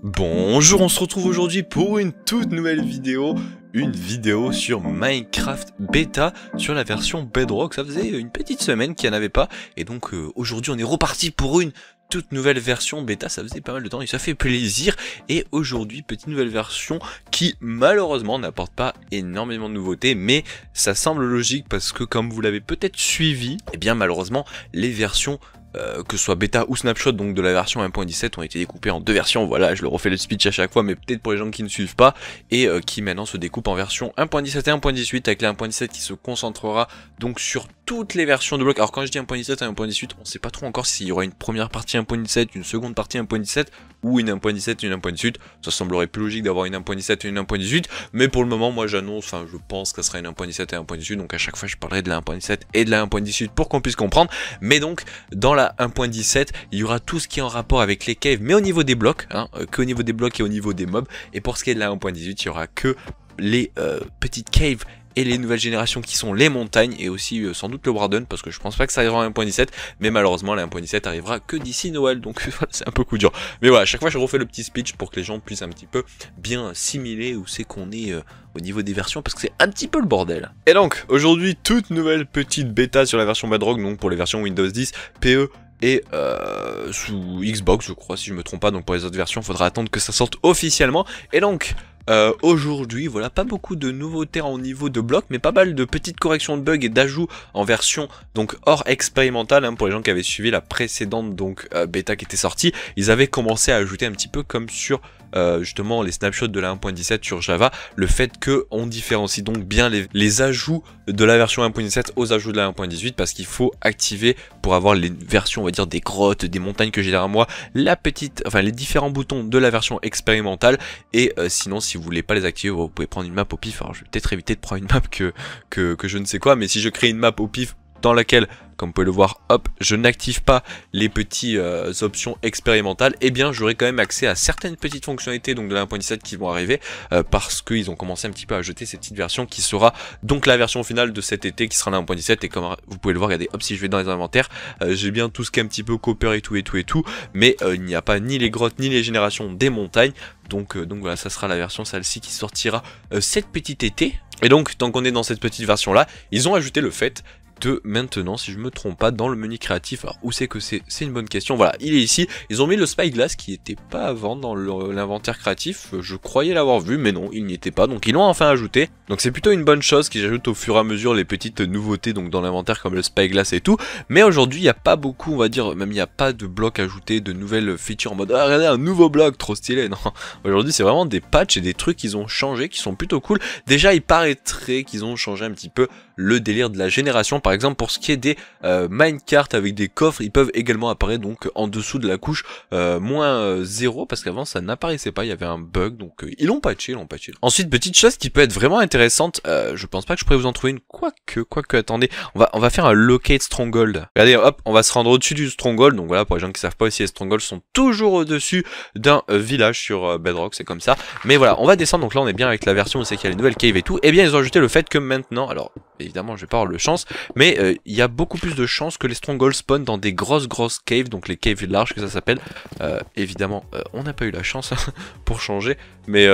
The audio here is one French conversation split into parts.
Bonjour, on se retrouve aujourd'hui pour une toute nouvelle vidéo, une vidéo sur Minecraft Beta, sur la version Bedrock, ça faisait une petite semaine qu'il n'y en avait pas, et donc euh, aujourd'hui on est reparti pour une toute nouvelle version Beta, ça faisait pas mal de temps et ça fait plaisir, et aujourd'hui petite nouvelle version qui malheureusement n'apporte pas énormément de nouveautés, mais ça semble logique parce que comme vous l'avez peut-être suivi, et eh bien malheureusement les versions euh, que ce soit bêta ou snapshot donc de la version 1.17 ont été découpés en deux versions, voilà je le refais le speech à chaque fois mais peut-être pour les gens qui ne suivent pas et euh, qui maintenant se découpent en version 1.17 et 1.18 avec la 1.17 qui se concentrera donc sur toutes les versions de blocs, Alors quand je dis 1.17 et 1.18, on ne sait pas trop encore s'il y aura une première partie 1.17, une seconde partie 1.17 ou une 1.17 une 1.18. Ça semblerait plus logique d'avoir une 1.17 et une 1.18, mais pour le moment moi j'annonce, enfin je pense que ce sera une 1.17 et 1.18, donc à chaque fois je parlerai de la 1.17 et de la 1.18 pour qu'on puisse comprendre. Mais donc dans la 1.17, il y aura tout ce qui est en rapport avec les caves, mais au niveau des blocs, hein, qu'au niveau des blocs et au niveau des mobs. Et pour ce qui est de la 1.18, il y aura que les petites caves et les nouvelles générations qui sont les montagnes et aussi euh, sans doute le Warden parce que je pense pas que ça arrivera à 1.17 mais malheureusement la 1.17 arrivera que d'ici Noël donc c'est un peu coup dur. Mais voilà, à chaque fois je refais le petit speech pour que les gens puissent un petit peu bien simuler où c'est qu'on est, euh, au niveau des versions parce que c'est un petit peu le bordel. Et donc aujourd'hui toute nouvelle petite bêta sur la version Bedrock donc pour les versions Windows 10, PE et euh, sous Xbox je crois si je me trompe pas donc pour les autres versions faudra attendre que ça sorte officiellement et donc euh, aujourd'hui, voilà, pas beaucoup de nouveautés en niveau de bloc, mais pas mal de petites corrections de bugs et d'ajouts en version donc hors expérimentale. Hein, pour les gens qui avaient suivi la précédente donc euh, bêta qui était sortie, ils avaient commencé à ajouter un petit peu comme sur euh, justement les snapshots de la 1.17 sur Java, le fait qu'on différencie donc bien les, les ajouts de la version 1.17 aux ajouts de la 1.18 parce qu'il faut activer pour avoir les versions, on va dire, des grottes, des montagnes que j'ai derrière moi, la petite, enfin les différents boutons de la version expérimentale et euh, sinon si vous voulez pas les activer, vous pouvez prendre une map au pif. Alors je vais peut-être éviter de prendre une map que, que, que je ne sais quoi, mais si je crée une map au pif dans laquelle, comme vous pouvez le voir, hop, je n'active pas les petites euh, options expérimentales, eh bien j'aurai quand même accès à certaines petites fonctionnalités donc de la 1.17 qui vont arriver euh, parce qu'ils ont commencé un petit peu à jeter cette petite version qui sera donc la version finale de cet été qui sera la 1.17 et comme vous pouvez le voir, regardez, hop, si je vais dans les inventaires, euh, j'ai bien tout ce qui est un petit peu copper et tout et tout et tout, mais il n'y a pas ni les grottes ni les générations des montagnes, donc, donc voilà, ça sera la version celle-ci qui sortira cette petite été. Et donc, tant qu'on est dans cette petite version-là, ils ont ajouté le fait de maintenant, si je me trompe pas, dans le menu créatif. Alors, où c'est que c'est C'est une bonne question. Voilà, il est ici. Ils ont mis le Spyglass qui n'était pas avant dans l'inventaire créatif. Je croyais l'avoir vu, mais non, il n'y était pas. Donc, ils l'ont enfin ajouté. Donc, c'est plutôt une bonne chose qu'ils ajoutent au fur et à mesure les petites nouveautés donc dans l'inventaire comme le Spyglass et tout. Mais aujourd'hui, il n'y a pas beaucoup, on va dire, même il n'y a pas de blocs ajoutés, de nouvelles features en mode ah, regardez un nouveau bloc, trop stylé. Non, aujourd'hui, c'est vraiment des patchs et des trucs qu'ils ont changé qui sont plutôt cool. Déjà, il paraîtrait qu'ils ont changé un petit peu le délire de la génération. Par exemple, pour ce qui est des euh, minecarts avec des coffres, ils peuvent également apparaître donc en dessous de la couche euh, moins 0 euh, parce qu'avant ça n'apparaissait pas, il y avait un bug donc euh, ils l'ont patché, ils l'ont patché. Ensuite, petite chose qui peut être vraiment intéressante, je pense pas que je pourrais vous en trouver une, quoique, quoique, attendez, on va, on va faire un locate stronghold. Regardez, hop, on va se rendre au-dessus du stronghold, donc voilà, pour les gens qui savent pas aussi, les strongholds sont toujours au-dessus d'un village sur Bedrock, c'est comme ça. Mais voilà, on va descendre, donc là on est bien avec la version où c'est qu'il y a les nouvelles caves et tout, et eh bien ils ont ajouté le fait que maintenant, alors évidemment je vais pas avoir le chance, mais euh, il y a beaucoup plus de chances que les strongholds spawn dans des grosses grosses caves, donc les caves larges que ça s'appelle. Euh, évidemment, euh, on n'a pas eu la chance hein, pour changer, mais,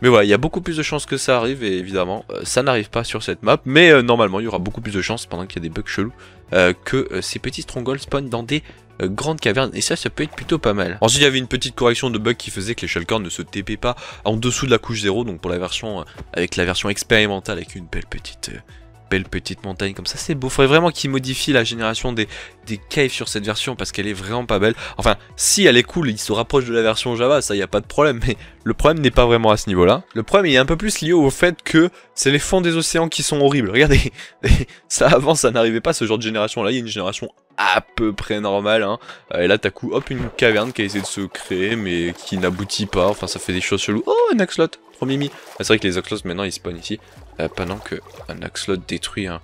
mais voilà, il y a beaucoup plus de chances que ça arrive, et évidemment, ça n'arrive pas sur cette map, mais normalement il y aura beaucoup plus de chances pendant qu'il y a des bugs chelous que ces petits strongholds spawn dans des grandes cavernes. et ça ça peut être plutôt pas mal. Ensuite il y avait une petite correction de bug qui faisait que les shulkers ne se TP pas en dessous de la couche 0 donc pour la version avec la version expérimentale avec une belle petite belle petite montagne comme ça, c'est beau. Faudrait vraiment qu'ils modifie la génération des, des caves sur cette version parce qu'elle est vraiment pas belle. Enfin, si elle est cool, il se rapproche de la version Java, ça y a pas de problème, mais le problème n'est pas vraiment à ce niveau-là. Le problème il est un peu plus lié au fait que c'est les fonds des océans qui sont horribles. Regardez, ça avant ça n'arrivait pas ce genre de génération-là, il y a une génération à peu près normale. Hein. Euh, et là, t'as coup, hop, une caverne qui a essayé de se créer, mais qui n'aboutit pas. Enfin, ça fait des choses cheloues. Oh, un axe trop premier ah, c'est vrai que les axlots maintenant, ils spawn ici. Euh, pendant que un axolot détruit un,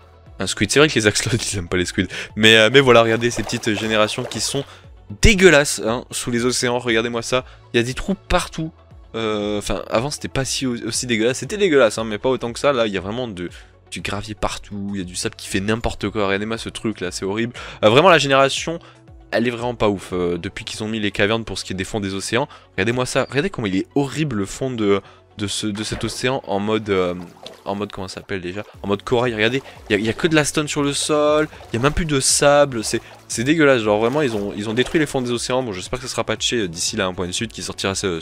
squid. C'est vrai que les Axlots, ils aiment pas les squids. Mais, euh, mais voilà, regardez ces petites générations qui sont dégueulasses hein, sous les océans. Regardez-moi ça. Il y a des trous partout. Euh, enfin, avant, c'était pas si, aussi dégueulasse. C'était dégueulasse, hein, mais pas autant que ça. Là, il y a vraiment de, du gravier partout. Il y a du sable qui fait n'importe quoi. Regardez-moi ce truc là, c'est horrible. vraiment, la génération. Elle est vraiment pas ouf depuis qu'ils ont mis les cavernes pour ce qui est des fonds des océans. Regardez-moi ça, regardez comment il est horrible le fond de, de, de cet océan en mode... Euh, en mode comment ça s'appelle déjà En mode corail, regardez, il n'y a, que de la stone sur le sol, il n'y a même plus de sable, c'est dégueulasse, genre vraiment ils ont, ils ont détruit les fonds des océans, bon j'espère que ça sera patché euh, d'ici là un point de suite qui sortira ce,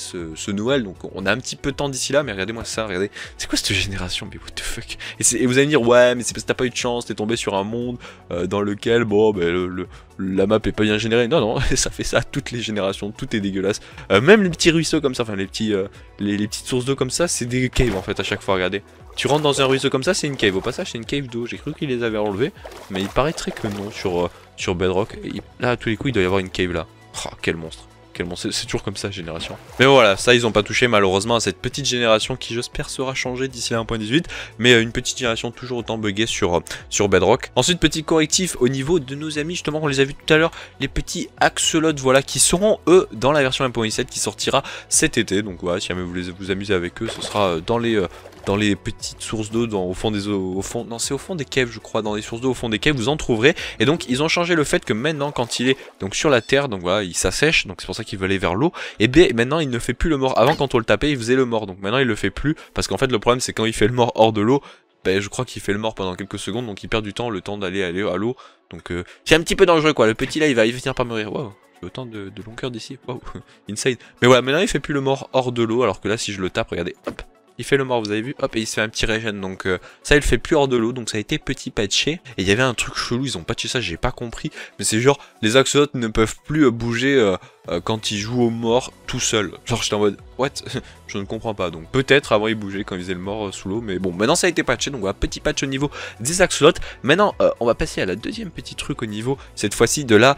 ce noël, Donc on a un petit peu de temps d'ici là, mais regardez-moi ça, regardez. C'est quoi cette génération Mais what the fuck et, vous allez me dire, ouais, mais c'est parce que t'as pas eu de chance, t'es tombé sur un monde euh, dans lequel, bon, ben, la map est pas bien générée. Non, non, ça fait ça, toutes les générations, tout est dégueulasse. Euh, même les petits ruisseaux comme ça, enfin les, petits, euh, les, petites sources d'eau comme ça, c'est des caves en fait à chaque fois, regardez. Tu rentres dans un ruisseau comme ça, c'est une cave. Au passage, c'est une cave d'eau. J'ai cru qu'ils les avaient enlevés, mais il paraîtrait que non sur, sur Bedrock. là, à tous les coups, il doit y avoir une cave là. Oh, quel monstre c'est toujours comme ça, génération. Mais voilà, ça, ils n'ont pas touché malheureusement à cette petite génération qui, j'espère, sera changée d'ici la 1.18. Mais euh, une petite génération toujours autant buggée sur, euh, sur Bedrock. Ensuite, petit correctif au niveau de nos amis, justement, on les a vus tout à l'heure, les petits axolotes, voilà, qui seront eux dans la version 1.17 qui sortira cet été. Donc voilà, si jamais vous voulez vous amuser avec eux, ce sera euh, dans les dans les petites sources d'eau, au fond des eaux, au fond, non c'est au fond des caves je crois, dans les sources d'eau au fond des caves vous en trouverez. Et donc ils ont changé le fait que maintenant quand il est donc sur la terre, donc voilà, il s'assèche, donc c'est pour ça qu'il veut aller vers l'eau. Et eh bien maintenant il ne fait plus le mort. Avant quand on le tapait il faisait le mort, donc maintenant il le fait plus parce qu'en fait le problème c'est quand il fait le mort hors de l'eau, ben, je crois qu'il fait le mort pendant quelques secondes, donc il perd du temps, le temps d'aller aller à l'eau. Donc euh, c'est un petit peu dangereux quoi. Le petit là, il va, il va finir par mourir. Waouh, j'ai autant de, longueur d'ici. Inside. Mais voilà, maintenant il fait plus le mort hors de l'eau, alors que là, si je le tape, regardez, hop, il fait le mort, vous avez vu, hop, et il se fait un petit regen. Donc euh, ça, il fait plus hors de l'eau, donc ça a été petit patché. Et il y avait un truc chelou, ils ont patché ça, j'ai pas compris. Mais c'est genre, les axolotes ne peuvent plus euh, bouger euh, euh, quand il joue au mort tout seul. Genre j'étais en mode what Je ne comprends pas. Donc peut-être avant il bougeait quand il faisait le mort euh, sous l'eau, mais bon, maintenant ça a été patché, donc voilà, petit patch au niveau des axolotes, Maintenant euh, on va passer à la deuxième petite truc au niveau, cette fois-ci de la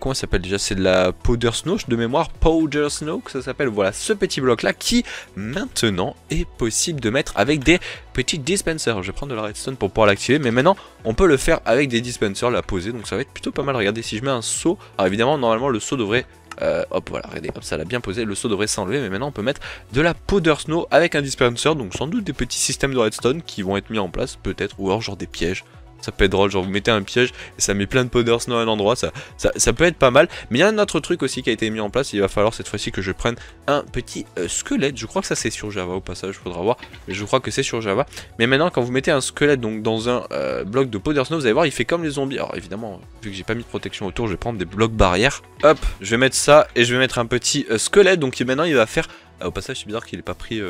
comment ça s'appelle déjà C'est de la powder snow de mémoire, powder snow que ça s'appelle. Voilà ce petit bloc là qui maintenant est possible de mettre avec des petit dispenser. Je vais prendre de la redstone pour pouvoir l'activer. Mais maintenant, on peut le faire avec des dispensers, la poser. Donc ça va être plutôt pas mal. Regardez, si je mets un seau. Alors évidemment, normalement, le seau devrait euh, hop, voilà, regardez, hop, ça l'a bien posé. Le seau devrait s'enlever, mais maintenant on peut mettre de la powder snow avec un dispenser. Donc sans doute des petits systèmes de redstone qui vont être mis en place, peut-être, ou alors genre des pièges. Ça peut être drôle, genre vous mettez un piège et ça met plein de powder snow à un endroit, ça, ça, peut être pas mal. Mais il y a un autre truc aussi qui a été mis en place, il va falloir cette fois-ci que je prenne un petit euh, squelette. Je crois que ça c'est sur Java au passage, faudra voir. Mais je crois que c'est sur Java. Mais maintenant quand vous mettez un squelette donc dans un euh, bloc de powder snow, vous allez voir il fait comme les zombies. Alors évidemment, vu que j'ai pas mis de protection autour, je vais prendre des blocs barrières. Hop, je vais mettre ça et je vais mettre un petit euh, squelette. Donc maintenant il va faire... Ah, au passage c'est bizarre qu'il ait pas pris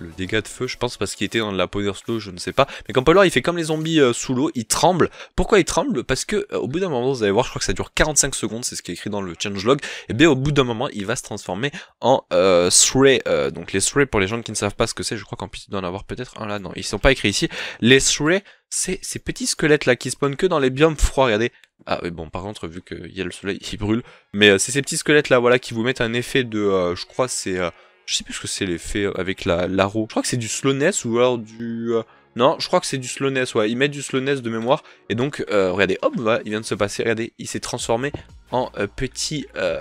le dégât de feu, je pense parce qu'il était dans la Power Slow, je ne sais pas. Mais Campolor, il fait comme les zombies euh, sous l'eau, il tremble. Pourquoi il tremble Parce que euh, au bout d'un moment, vous allez voir, je crois que ça dure 45 secondes, c'est ce qui est écrit dans le changelog. Et eh bien au bout d'un moment, il va se transformer en euh, euh donc les Sray pour les gens qui ne savent pas ce que c'est, je crois qu'en plus, il en avoir peut-être un là. Non, ils sont pas écrits ici. Les Sray, c'est ces petits squelettes là qui spawnent que dans les biomes froids, regardez. Ah oui, bon, par contre, vu qu'il y a le soleil, il brûle. Mais c'est ces petits squelettes là, voilà, qui vous mettent un effet de, je crois, c'est... Je sais plus ce que c'est l'effet euh, avec la, roue. Je crois que c'est du slowness ou alors du... Euh, non, je crois que c'est du slowness, ouais. Il met du slowness de mémoire. Et donc, euh, regardez, hop, il vient de se passer. Regardez, il s'est transformé en petit... Euh,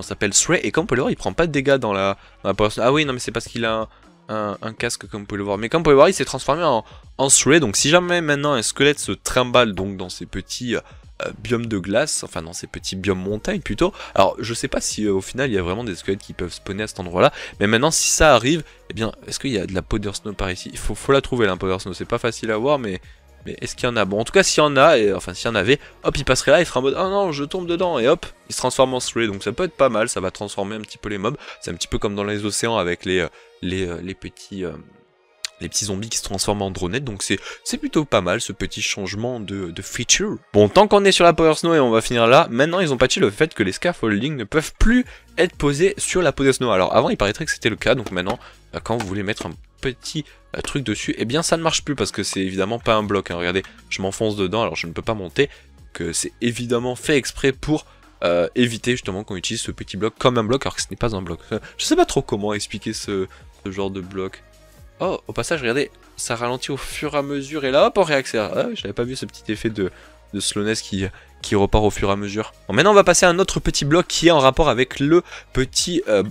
s'appelle Sway. Et comme vous pouvez le voir, il prend pas de dégâts dans la, Ah oui, non, mais c'est parce qu'il a un, casque, comme vous pouvez le voir. Mais comme vous pouvez le voir, il s'est transformé en, en Donc, si jamais maintenant un squelette se trimballe donc dans ses petits... Euh, biome de glace, enfin dans ces petits biomes montagne plutôt. Alors je sais pas si euh, au final il y a vraiment des squelettes qui peuvent spawner à cet endroit là, mais maintenant si ça arrive, eh bien est-ce qu'il y a de la powder snow par ici Il faut, faut, la trouver la powder snow, c'est pas facile à voir mais... Mais est-ce qu'il y en a Bon, en tout cas, s'il y en a, et, enfin, s'il y en avait, hop, il passerait là, il ferait en mode oh « non, je tombe dedans !» Et hop, il se transforme en Stray, donc ça peut être pas mal, ça va transformer un petit peu les mobs. C'est un petit peu comme dans les océans avec les, euh, les, petits les petits zombies qui se transforment en dronettes, donc c'est plutôt pas mal ce petit changement de, de feature. Bon, tant qu'on est sur la Power Snow et on va finir là, maintenant ils ont patché le fait que les scaffolding ne peuvent plus être posés sur la Power Snow. Alors avant il paraîtrait que c'était le cas, donc maintenant euh, quand vous voulez mettre un petit euh, truc dessus, et eh bien ça ne marche plus parce que c'est évidemment pas un bloc. Hein. Regardez, je m'enfonce dedans, alors je ne peux pas monter, que c'est évidemment fait exprès pour euh, éviter justement qu'on utilise ce petit bloc comme un bloc alors que ce n'est pas un bloc. Je sais pas trop comment expliquer ce genre de bloc. Oh, au passage, regardez, ça ralentit au fur et à mesure et là, hop, on réaccélère. Ah je n'avais pas vu ce petit effet de, de slowness qui, qui repart au fur et à mesure. Bon, maintenant, on va passer à un autre petit bloc qui est en rapport avec le petit euh,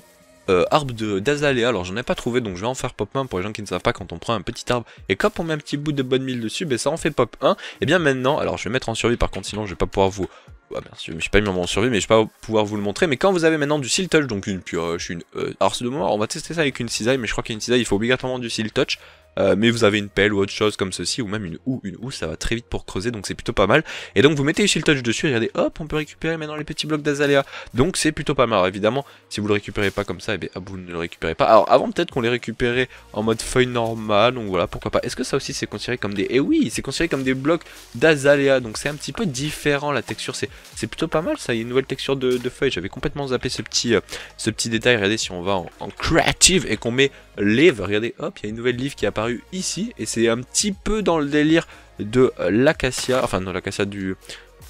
euh, arbre d'Azalea. Alors, j'en ai pas trouvé, donc je vais en faire pop 1 pour les gens qui ne savent pas. Quand on prend un petit arbre et comme on met un petit bout de bonne mille dessus, ben, ça en fait pop 1. Et eh bien maintenant, alors je vais mettre en survie par contre, sinon je vais pas pouvoir vous, bah, je suis pas mis en survie, mais je vais pas pouvoir vous le montrer. Mais quand vous avez maintenant du seal touch, donc une pioche, une... Euh, alors de mort. on va tester ça avec une cisaille, mais je crois qu'une cisaille, il faut obligatoirement du seal touch. Euh, mais vous avez une pelle ou autre chose comme ceci, ou même une houe, une houe ça va très vite pour creuser, donc c'est plutôt pas mal. Et donc vous mettez ici le Touch dessus, regardez, hop, on peut récupérer maintenant les petits blocs d'Azalea, donc c'est plutôt pas mal. Alors, évidemment, si vous le récupérez pas comme ça, et eh bien ah, vous ne le récupérez pas. Alors avant peut-être qu'on les récupérait en mode feuille normale, donc voilà, pourquoi pas. Est-ce que ça aussi c'est considéré comme des... Eh oui, c'est considéré comme des blocs d'Azalea, donc c'est un petit peu différent la texture, c'est plutôt pas mal ça, il y a une nouvelle texture de, feuille, j'avais complètement zappé ce petit, euh, ce petit détail, regardez si on va en, creative et qu'on met live regardez, hop, il y a une nouvelle livre qui apparaît ici, et c'est un petit peu dans le délire de l'acacia, enfin dans l'acacia du...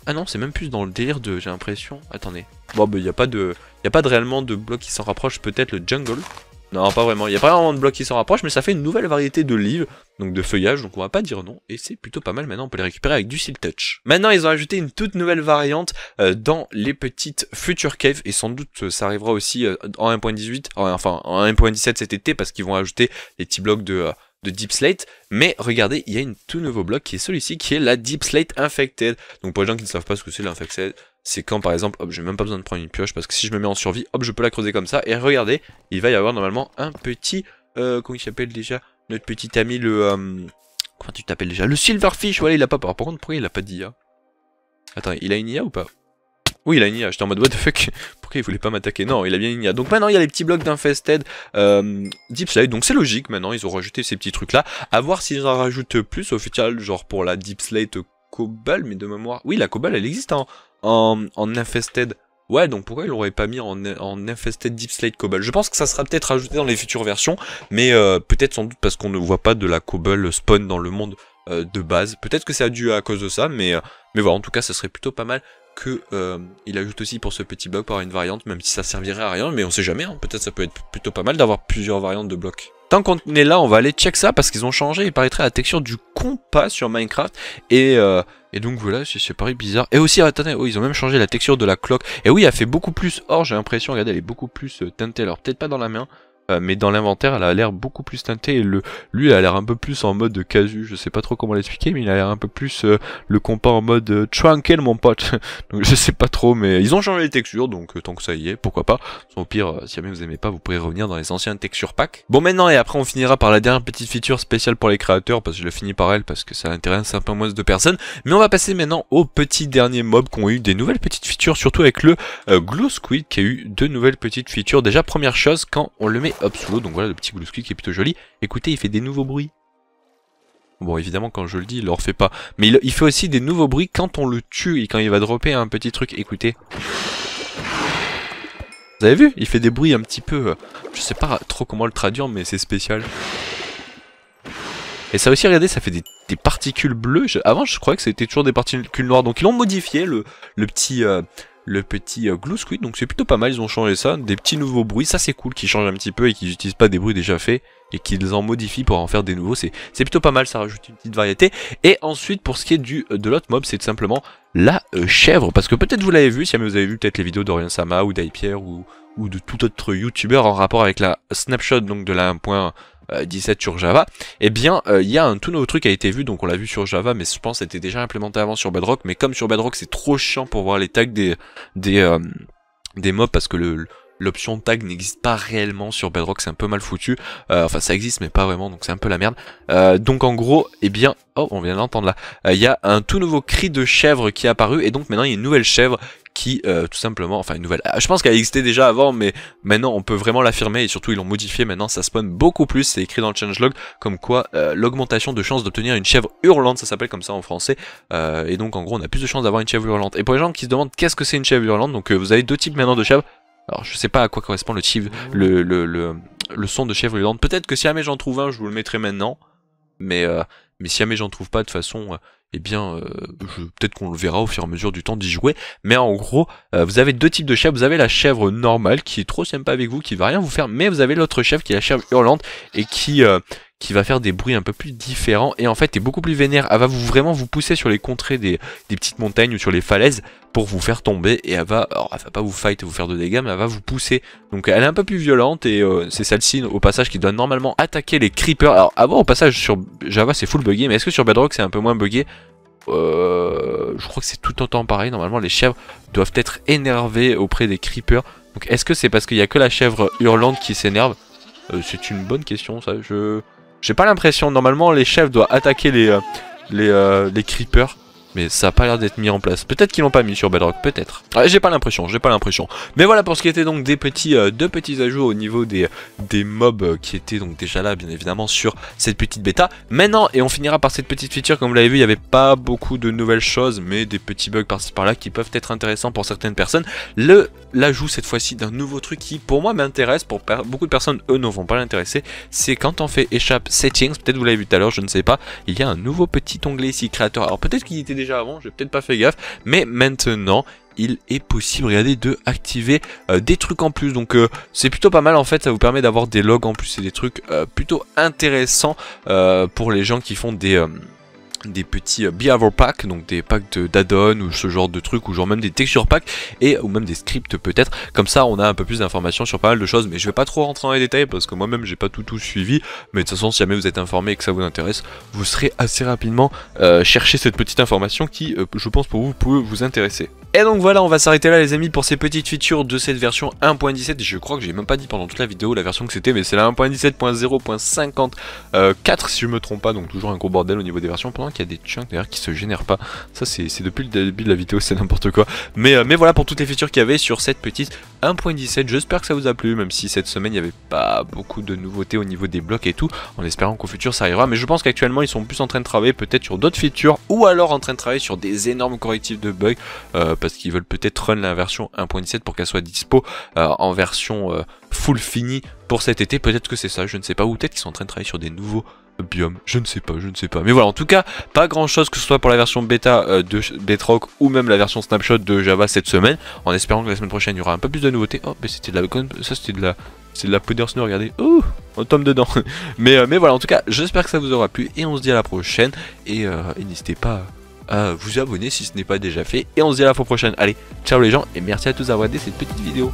Ah non, c'est même plus dans le délire de, j'ai l'impression, attendez. Bon, bah il n'y a pas de... Il a pas de, réellement de blocs qui s'en rapproche, peut-être le jungle. Non, pas vraiment, il n'y a pas vraiment de blocs qui s'en rapproche, mais ça fait une nouvelle variété de livres, donc de feuillage, donc on va pas dire non, et c'est plutôt pas mal, maintenant on peut les récupérer avec du seal touch. Maintenant ils ont ajouté une toute nouvelle variante euh, dans les petites future caves, et sans doute euh, ça arrivera aussi euh, en 1.18, enfin en 1.17 cet été, parce qu'ils vont ajouter les petits blocs de de Deep Slate. Mais regardez, il y a un tout nouveau bloc qui est celui-ci, qui est la Deep Slate Infected. Donc pour les gens qui ne savent pas ce que c'est l'Infected, c'est quand par exemple, hop, j'ai même pas besoin de prendre une pioche parce que si je me mets en survie, hop, je peux la creuser comme ça. Et regardez, il va y avoir normalement un petit, euh, comment il s'appelle déjà Notre petit ami le... Euh, comment tu t'appelles déjà Le Silverfish, voilà, il a pas... Par contre, pourquoi il a pas d'IA hein? Attends, il a une IA ou pas oui, il a une IA. J'étais en mode what the fuck Pourquoi il voulait pas m'attaquer Non, il a bien une IA. Donc maintenant, il y a les petits blocs d'Infested, euh, Deep slate. Donc c'est logique maintenant, ils ont rajouté ces petits trucs-là. À voir s'ils en rajoutent plus au futur, genre pour la Deep Slate Cobalt, mais de mémoire. Oui, la Cobalt, elle existe en, en, Infested. Ouais, donc pourquoi ils l'auraient pas mis en, en Infested Deep Slate Cobalt Je pense que ça sera peut-être ajouté dans les futures versions, mais euh, peut-être sans doute parce qu'on ne voit pas de la Cobalt spawn dans le monde euh, de base. Peut-être que c'est dû à cause de ça, mais, euh, mais voilà, en tout cas, ça serait plutôt pas mal que euh, il ajoute aussi pour ce petit bloc par une variante, même si ça servirait à rien, mais on sait jamais, hein. peut-être ça peut être plutôt pas mal d'avoir plusieurs variantes de blocs. Tant qu'on est là, on va aller check ça parce qu'ils ont changé, il paraîtrait la texture du compas sur Minecraft et, euh, et donc voilà, c'est pareil bizarre. Et aussi, attendez, oh, ils ont même changé la texture de la cloque. Et oui, elle fait beaucoup plus or, j'ai l'impression, regardez, elle est beaucoup plus euh, teintée. Alors peut-être pas dans la main, euh, mais dans l'inventaire, elle a l'air beaucoup plus teintée. Et le, lui, il a l'air un peu plus en mode casu. Je sais pas trop comment l'expliquer, mais il a l'air un peu plus euh, le compas en mode euh, mon pote. donc je sais pas trop, mais ils ont changé les textures, donc euh, tant que ça y est, pourquoi pas. Au pire, si jamais vous aimez pas, vous pourrez revenir dans les anciens textures pack Bon, maintenant et après, on finira par la dernière petite feature spéciale pour les créateurs, parce que je l'ai fini par elle, parce que ça intéresse un peu moins de personnes. Mais on va passer maintenant au petit dernier mob qui ont eu des nouvelles petites features, surtout avec le Glow Squid qui a eu deux nouvelles petites features. Déjà, première chose, quand on le met hop sous l'eau. Donc voilà le petit Glouski qui est plutôt joli. Écoutez, il fait des nouveaux bruits. Bon, évidemment, quand je le dis, il le refait pas. Mais il, fait aussi des nouveaux bruits quand on le tue et quand il va dropper un petit truc. Écoutez. Vous avez vu Il fait des bruits un petit peu... Euh, je sais pas trop comment le traduire, mais c'est spécial. Et ça aussi, regardez, ça fait des, particules bleues. avant, je croyais que c'était toujours des particules noires. Donc, ils l'ont modifié, le, petit... Euh, le petit euh, glue squid. Donc c'est plutôt pas mal, ils ont changé ça. Des petits nouveaux bruits, ça c'est cool, qui changent un petit peu et qu'ils n'utilisent pas des bruits déjà faits et qu'ils en modifient pour en faire des nouveaux. C'est plutôt pas mal, ça rajoute une petite variété. Et ensuite, pour ce qui est du euh, de l'autre mob, c'est simplement la euh, chèvre. Parce que peut-être vous l'avez vu, si jamais vous avez vu peut-être les vidéos d'Orient Sama ou d'Aipierre ou, ou de tout autre youtubeur en rapport avec la snapshot donc de la 1.1. 17 euh, sur Java, eh bien euh, il y a un tout nouveau truc qui a été vu, donc on l'a vu sur Java, mais je pense que c'était déjà implémenté avant sur Bedrock, mais comme sur Bedrock c'est trop chiant pour voir les tags des, des, euh, des mobs parce que l'option tag n'existe pas réellement sur Bedrock, c'est un peu mal foutu. enfin, ça existe, mais pas vraiment, donc c'est un peu la merde. donc en gros, eh bien, oh, on vient d'entendre là. Il y a un tout nouveau cri de chèvre qui est apparu, et donc maintenant il y a une nouvelle chèvre qui euh, tout simplement, enfin une nouvelle, je pense qu'elle existait déjà avant, mais maintenant on peut vraiment l'affirmer et surtout ils l'ont modifié, maintenant ça spawn beaucoup plus, c'est écrit dans le changelog, comme quoi euh, l'augmentation de chances d'obtenir une chèvre hurlante, ça s'appelle comme ça en français, euh, et donc en gros on a plus de chances d'avoir une chèvre hurlante. Et pour les gens qui se demandent qu'est-ce que c'est une chèvre hurlante, donc vous avez deux types maintenant de chèvres, alors je sais pas à quoi correspond le, le, le, le, le, son de chèvre hurlante, peut-être que si jamais j'en trouve un je vous le mettrai maintenant, mais mais si jamais j'en trouve pas de façon euh, eh bien, euh, peut-être qu'on le verra au fur et à mesure du temps d'y jouer. Mais en gros, euh, vous avez deux types de chèvres. Vous avez la chèvre normale qui est trop sympa avec vous, qui va rien vous faire, mais vous avez l'autre chèvre qui est la chèvre hurlante et qui qui va faire des bruits un peu plus différents et en fait est beaucoup plus vénère. Elle va vous, vraiment vous pousser sur les contrées des, petites montagnes ou sur les falaises pour vous faire tomber et elle va, alors elle va pas vous fight et vous faire de dégâts mais elle va vous pousser. Donc elle est un peu plus violente et euh, c'est celle-ci au passage qui doit normalement attaquer les creepers. Alors avant au passage sur Java c'est full buggé mais est-ce que sur Bedrock c'est un peu moins buggé euh, je crois que c'est tout autant pareil. Normalement, les chèvres doivent être énervées auprès des creepers. Donc, est-ce que c'est parce qu'il y a que la chèvre hurlante qui s'énerve euh, C'est une bonne question, ça. Je... J'ai pas l'impression, normalement les chefs doivent attaquer les, euh, les, euh, les creepers. Mais ça a pas l'air d'être mis en place. Peut-être qu'ils l'ont pas mis sur Bedrock, peut-être. j'ai pas l'impression, j'ai pas l'impression. Mais voilà pour ce qui était donc des petits, euh, deux petits ajouts au niveau des, des mobs euh, qui étaient donc déjà là, bien évidemment, sur cette petite bêta. Maintenant, et on finira par cette petite feature, comme vous l'avez vu, il n'y avait pas beaucoup de nouvelles choses, mais des petits bugs par-ci par-là qui peuvent être intéressants pour certaines personnes. Le L'ajout cette fois-ci d'un nouveau truc qui, pour moi, m'intéresse, pour beaucoup de personnes, eux, ne vont pas l'intéresser, c'est quand on fait échappe settings, peut-être vous l'avez vu tout à l'heure, je ne sais pas, il y a un nouveau petit onglet ici, créateur. Alors peut-être qu'il était déjà déjà avant, j'ai peut-être pas fait gaffe, mais maintenant il est possible, regardez, de activer euh, des trucs en plus. Donc euh, c'est plutôt pas mal en fait, ça vous permet d'avoir des logs en plus et des trucs euh, plutôt intéressants pour les gens qui font des des petits euh, behavior packs, donc des packs d'add-on ou ce genre de trucs, ou genre même des texture packs, et ou même des scripts peut-être. Comme ça, on a un peu plus d'informations sur pas mal de choses, mais je vais pas trop rentrer dans les détails parce que moi-même j'ai pas tout tout suivi. Mais de toute façon, si jamais vous êtes informé et que ça vous intéresse, vous serez assez rapidement euh, chercher cette petite information qui, euh, je pense pour vous, peut vous intéresser. Et donc voilà, on va s'arrêter là les amis pour ces petites features de cette version 1.17. Je crois que j'ai même pas dit pendant toute la vidéo la version que c'était, mais c'est la 1.17.0.54 si je me trompe pas, donc toujours un gros bordel au niveau des versions, pendant qu'il y a des chunks d'ailleurs qui se génèrent pas. Ça c'est depuis le début de la vidéo, c'est n'importe quoi. Mais, euh, mais voilà pour toutes les features qu'il y avait sur cette petite 1.17. J'espère que ça vous a plu, même si cette semaine il n'y avait pas beaucoup de nouveautés au niveau des blocs et tout, en espérant qu'au futur ça arrivera. Mais je pense qu'actuellement ils sont plus en train de travailler peut-être sur d'autres features, ou alors en train de travailler sur des énormes correctifs de bugs. Euh, parce qu'ils veulent peut-être run la version 1.17 pour qu'elle soit dispo euh, en version euh, full fini pour cet été. Peut-être que c'est ça, je ne sais pas. Ou peut-être qu'ils sont en train de travailler sur des nouveaux biomes, je ne sais pas, je ne sais pas. Mais voilà, en tout cas, pas grand chose que ce soit pour la version bêta euh, de Betrock ou même la version snapshot de Java cette semaine, en espérant que la semaine prochaine il y aura un peu plus de nouveautés. Oh, mais c'était de la ça c'était de la c'est de la poudre snow, regardez. oh, on tombe dedans. mais mais voilà, en tout cas, j'espère que ça vous aura plu et on se dit à la prochaine et, et n'hésitez pas vous abonner si ce n'est pas déjà fait. Et on se dit à la fois prochaine. Allez, ciao les gens, et merci à tous d'avoir regardé cette petite vidéo.